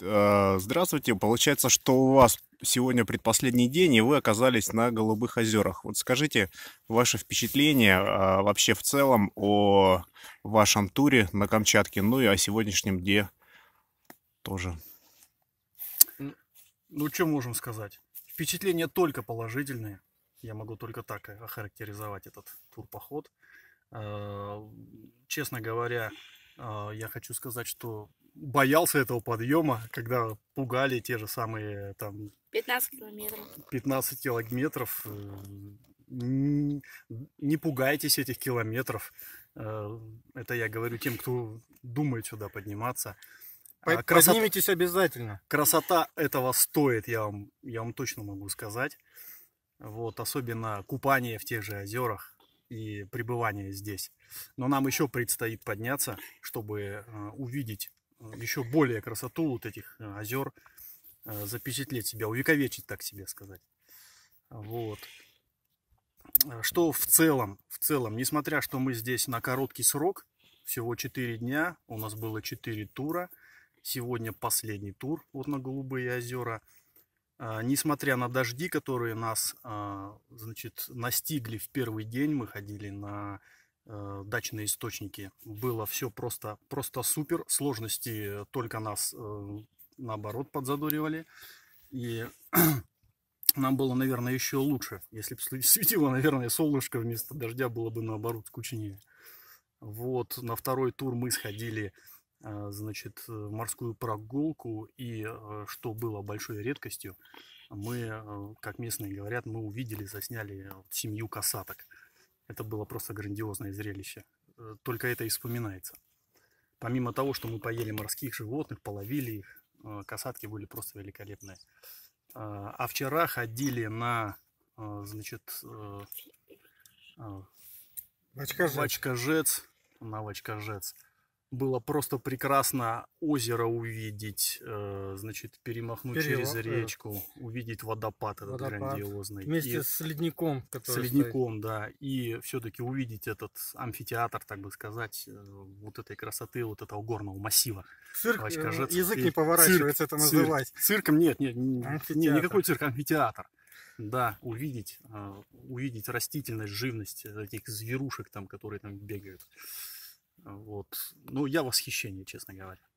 Э, Здравствуйте. Получается, что у вас сегодня предпоследний день, и вы оказались на Голубых озерах. Вот скажите ваше впечатление э, вообще в целом о вашем туре на Камчатке, ну и о сегодняшнем где тоже. Ну, что можем сказать? Впечатления только положительные. Я могу только так охарактеризовать этот тур-поход. Э, честно говоря, я хочу сказать, что боялся этого подъема, когда пугали те же самые там... 15 километров. 15 километров. Э, не пугайтесь этих километров. Э, это я говорю тем, кто думает сюда подниматься. А Под, красота, поднимитесь обязательно. Красота этого стоит, я вам, я вам точно могу сказать. Вот, особенно купание в тех же озерах и пребывание здесь. Но нам еще предстоит подняться, чтобы э, увидеть еще более красоту вот этих э, озер э, запечатлеть себя, увековечить, так себе сказать. Вот. Э, что в целом, в целом, несмотря, что мы здесь на короткий срок, всего 4 дня, у нас было 4 тура, сегодня последний тур вот на Голубые озера. Несмотря на дожди, которые нас, значит, настигли в первый день, мы ходили на Э, дачные источники. Было все просто, просто супер. Сложности только нас, э, наоборот, подзадоривали. И нам было, наверное, еще лучше. Если бы светило, наверное, солнышко вместо дождя было бы, наоборот, скучнее. Вот, на второй тур мы сходили э, значит, морскую прогулку, и что было большой редкостью, мы, как местные говорят, мы увидели, засняли семью касаток. Это было просто грандиозное зрелище. Э, только это и вспоминается. Помимо того, что мы поели морских животных, половили их, э, касатки были просто великолепные. Э, а вчера ходили на, значит, Вачкажец. Вачкажец, на Вачкажец было просто прекрасно озеро увидеть, э, значит, перемахнуть Перевал, через э, речку, э... увидеть водопад этот водопад. грандиозный. Вместе и... с ледником, который С ледником, стоит. да. И все-таки увидеть этот амфитеатр, так бы сказать, э, вот этой красоты, вот этого горного массива. Цирк, Вачкажец, язык и... не поворачивается цирк, это называть. Цирк. Цирком нет, нет, нет, никакой цирк, а амфитеатр да, увидеть, увидеть растительность, живность этих зверушек там, которые там бегают. Вот. Ну, я восхищение, честно говоря.